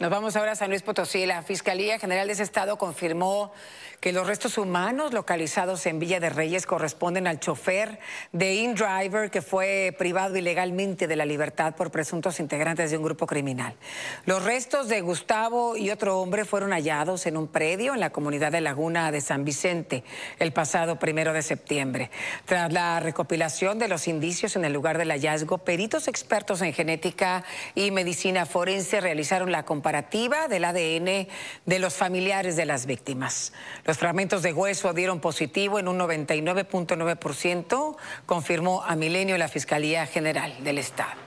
Nos vamos ahora a San Luis Potosí. La Fiscalía General de ese estado confirmó que los restos humanos localizados en Villa de Reyes corresponden al chofer de InDriver que fue privado ilegalmente de la libertad por presuntos integrantes de un grupo criminal. Los restos de Gustavo y otro hombre fueron hallados en un predio en la comunidad de Laguna de San Vicente el pasado primero de septiembre. Tras la recopilación de los indicios en el lugar del hallazgo, peritos expertos en genética y medicina forense realizaron la comparación del ADN de los familiares de las víctimas. Los fragmentos de hueso dieron positivo en un 99.9%, confirmó a Milenio la Fiscalía General del Estado.